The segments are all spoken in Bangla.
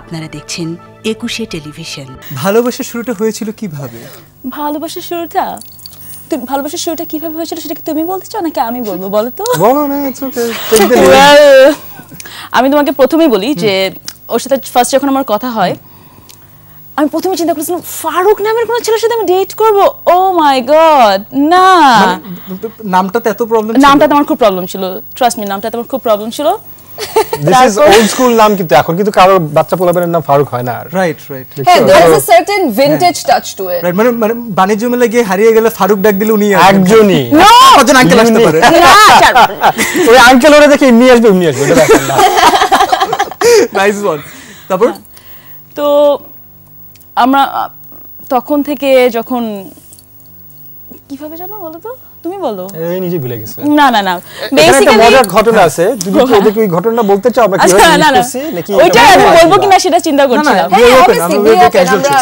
আপনারা দেখছেন একুশে টেলিভিশন ভালোবাসার শুরুটা হয়েছিল কিভাবে ভালোবাসার শুরুটা ভালোবাসার শুরুটা কিভাবে হয়েছিল সেটা কি তুমি বলতে চাও নাকি আমি বলবো বলো তো বলো না আমি তোমাকে প্রথমেই বলি যে ওর সাথে ফার্স্ট যখন আমার কথা হয় আমি প্রথমে চিন্তা করেছিলাম ফারুক নামের কোনো ছেলের সাথে আমি ডেট করব ও মাই গড না মানে, নামটা তো এত প্রবলেম নামটা আমার খুব প্রবলেম ছিল ট্রাস্ট মি নামটা তো আমার খুব প্রবলেম ছিল নাম কিন্তু এখন কিন্তু কারোর বাচ্চা পোলাবেনের নাম ফারুক হয় না রাইট রাইট হ্যাঁ certain vintage touch to it right মানে মানে বাণিজ্য মেলে গিয়ে হারিয়ে গেলে ফারুক ডাক দিলে উনি একজনই কতজন আঙ্কেল আসতে পারে ওই আঙ্কেল ওরে দেখে এমনি আসবে এমনি আসবে নাইস ওয়ান তারপর হ্যাঁ। তো আমরা তখন থেকে যখন কিভাবে জানো বলো তো তুমি বলো এই নিজে ভুলে গেছে না না না বেসিক্যালি একটা মজার ঘটনা আছে যদি কি এদিকে ওই ঘটনা বলতে চাও বা আচ্ছা, কি না না ওইটা আমি বলবো কি না সেটা চিন্তা করছিলাম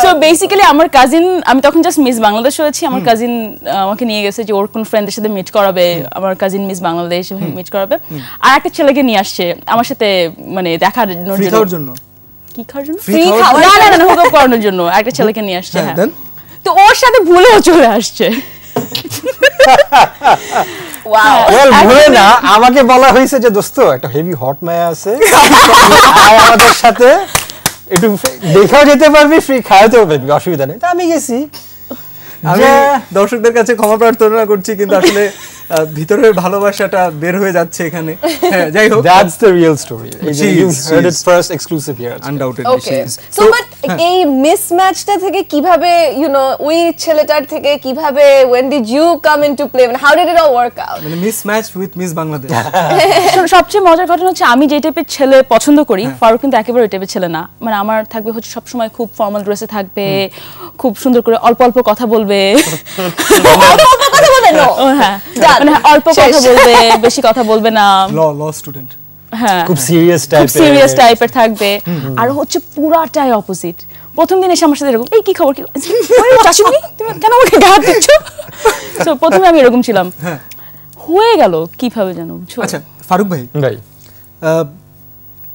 সো বেসিক্যালি আমার কাজিন আমি তখন জাস্ট মিস বাংলাদেশ হয়েছি আমার কাজিন আমাকে নিয়ে গেছে যে ওর কোন ফ্রেন্ডের সাথে মিট করাবে আমার কাজিন মিস বাংলাদেশ মিট করাবে আর একটা ছেলেকে নিয়ে আসছে আমার সাথে মানে দেখার জন্য কি খাওয়ার জন্য ফ্রি খাওয়ার না না না হুক করানোর জন্য একটা ছেলেকে নিয়ে আসছে হ্যাঁ, হ্যাঁ। তো ওর সাথে ভুলেও চলে আসছে আমাকে বলা হয়েছে যে দোস্ত একটা হেভি হট মায়া আছে আমাদের সাথে একটু দেখাও যেতে পারবি ফ্রি খাওয়াতেও পারবি অসুবিধা নেই তা আমি গেছি আমি দর্শকদের কাছে ক্ষমা প্রার্থনা করছি কিন্তু আসলে ভিতরের ভালোবাসাটা বের হয়ে যাচ্ছে এখানে হ্যাঁ, যাই হোক that's the real story is heard it first exclusive here undoubtedly she is so but এই মিসম্যাচটা থেকে কিভাবে ইউ নো ওই ছেলেটার থেকে কিভাবে when did you come into play মানে how did it all work out মানে মিসম্যাচ উইথ মিস বাংলাদেশ সবচেয়ে মজার ঘটনা হচ্ছে আমি যে টাইপের ছেলে পছন্দ করি হ্যাঁ। ফারুক কিন্তু একেবারে ওই টাইপের ছেলে না মানে আমার থাকবে হচ্ছে সব সময় খুব ফর্মাল ড্রেসে থাকবে খুব সুন্দর করে অল্প অল্প কথা বলবে অল্প অল্প কথা কেন হ্যাঁ। মানে অল্প কথা বলবে বেশি কথা বলবে না ল ল স্টুডেন্ট হ্যাঁ খুব সিরিয়াস টাইপের সিরিয়াস টাইপের থাকবে আর হচ্ছে পুরাটাই অপোজিট প্রথম দিন এসে আমার সাথে এরকম এই কি খবর কি তুমি কেন আমাকে দিচ্ছ তো প্রথমে আমি এরকম ছিলাম হ্যাঁ। হয়ে গেল কিভাবে জানো আচ্ছা ফারুক ভাই ভাই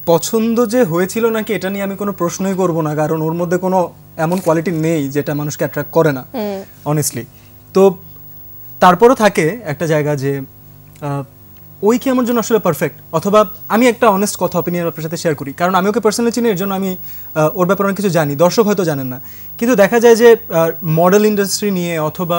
পছন্দ যে হয়েছিল নাকি এটা নিয়ে আমি কোনো প্রশ্নই করব না কারণ ওর মধ্যে কোনো এমন কোয়ালিটি নেই যেটা মানুষকে অ্যাট্রাক্ট করে না অনেস্টলি তো তারপরও থাকে একটা জায়গা যে ওই কি আমার জন্য আসলে পারফেক্ট অথবা আমি একটা অনেস্ট কথা অপিনিয়ন আপনার সাথে শেয়ার করি কারণ আমি ওকে পার্সোনালি চিনি এর জন্য আমি ওর ব্যাপারে অনেক কিছু জানি দর্শক হয়তো জানেন না কিন্তু দেখা যায় যে মডেল ইন্ডাস্ট্রি নিয়ে অথবা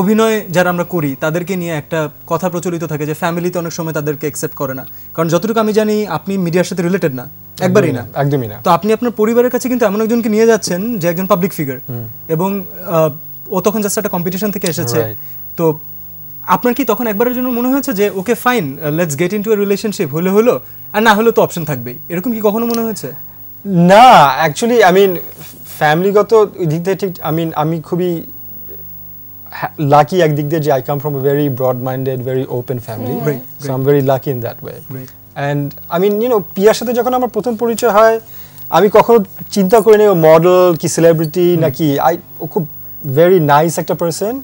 অভিনয় যারা আমরা করি তাদেরকে নিয়ে একটা কথা প্রচলিত থাকে যে ফ্যামিলিতে অনেক সময় তাদেরকে অ্যাকসেপ্ট করে না কারণ যতটুকু আমি জানি আপনি মিডিয়ার সাথে রিলেটেড না একবারই না একদমই না তো আপনি আপনার পরিবারের কাছে কিন্তু এমন একজনকে নিয়ে যাচ্ছেন যে একজন পাবলিক ফিগার এবং ও তখন জাস্ট একটা কম্পিটিশন থেকে এসেছে তো আপনার কি তখন একবারের জন্য মনে হয়েছে যে okay fine let's get into a relationship হলে হলো আর না হলে তো অপশন থাকবেই এরকম কি কখনো মনে হয়েছে না অ্যাকচুয়ালি আই মিন ফ্যামিলিগত দিক থেকে ঠিক আই মিন আমি খুবই লাকি একদিক দিয়ে যে I come from a very broad minded very open family I am very lucky in that way and I mean you know peer সাথে যখন আমার প্রথম পরিচয় হয় আমি কখনো চিন্তা করিনি ও মডেল কি সেলিব্রিটি নাকি আই ও খুব ভেরি নাইস একটা পার্সন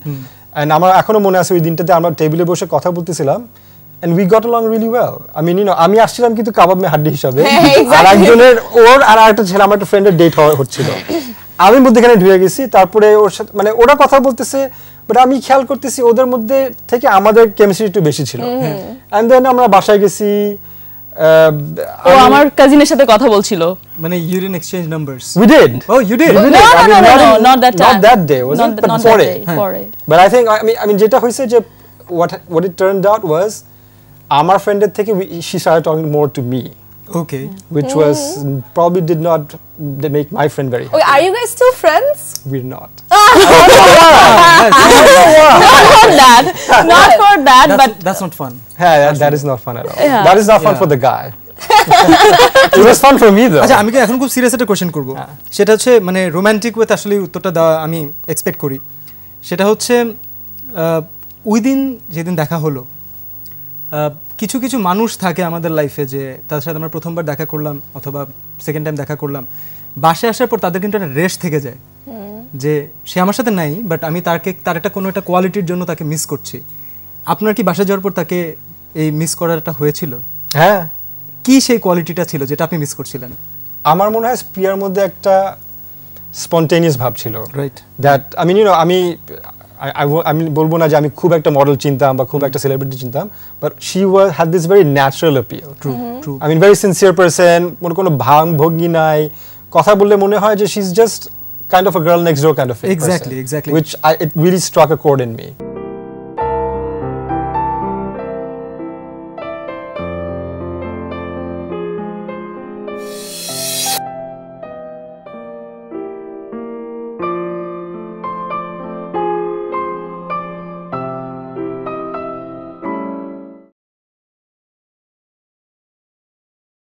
অ্যান্ড আমার এখনও মনে আছে ওই দিনটাতে আমরা টেবিলে বসে কথা বলতেছিলাম and we got along really well I mean আমি আসছিলাম কিন্তু কাবাব হাড্ডি হিসাবে হ্যাঁ, হ্যাঁ, আর একজনের ওর আর একটা ছেলে আমার একটা ফ্রেন্ডের ডেট হচ্ছিল আমি মধ্যেখানে ঢুয়ে গেছি তারপরে ওর সাথে মানে ওরা কথা বলতেছে বাট আমি খেয়াল করতেছি ওদের মধ্যে থেকে আমাদের কেমিস্ট্রি একটু বেশি ছিল অ্যান্ড দেন আমরা বাসায় গেছি ও আমার কাজিনের সাথে কথা বলছিল মানে ইউরিন exchange numbers we did oh you did no no no not that not that day was it but but I think I mean I mean যেটা হইছে যে what what it turned out was আমার ফ্রেন্ডের থেকে she start talking more to me Okay. Yeah. Which mm. was probably did not they make my friend very happy. Wait, are you guys still friends? We're not. not for that. Not for that. That's, but that's not fun. Yeah, that, that is not fun at all. Yeah. That is not fun yeah. for the guy. it was fun for me though. আচ্ছা আমি এখন খুব সিরিয়াস একটা কোশ্চেন করব সেটা হচ্ছে মানে রোমান্টিক ওয়েতে আসলে উত্তরটা দেওয়া আমি এক্সপেক্ট করি সেটা হচ্ছে ওই দিন যেদিন দেখা হলো কিছু কিছু মানুষ থাকে আমাদের লাইফে যে তাদের সাথে আমরা প্রথমবার দেখা করলাম অথবা সেকেন্ড টাইম দেখা করলাম বাসে আসার পর তাদের কিন্তু একটা রেস্ট থেকে যায় যে সে আমার সাথে নাই বাট আমি তাকে তার একটা কোনো একটা কোয়ালিটির জন্য তাকে মিস করছি আপনার কি বাসায় যাওয়ার পর তাকে এই মিস করাটা হয়েছিল হ্যাঁ কি সেই কোয়ালিটিটা ছিল যেটা আপনি মিস করছিলেন আমার মনে হয় স্পিয়ার মধ্যে একটা স্পন্টেনিয়াস ভাব ছিল রাইট দ্যাট আমি নিউ আমি আমি বলবো না যে আমি খুব একটা মডেল চিনতাম বা খুব একটা সেলিব্রিটি চিনতাম but she was had this very natural appeal true true I mean very sincere person মনে কোনো ভাঙ ভঙ্গি নাই কথা বললে মনে হয় যে she is just kind of a girl next door kind of exactly exactly which I it really struck a chord in me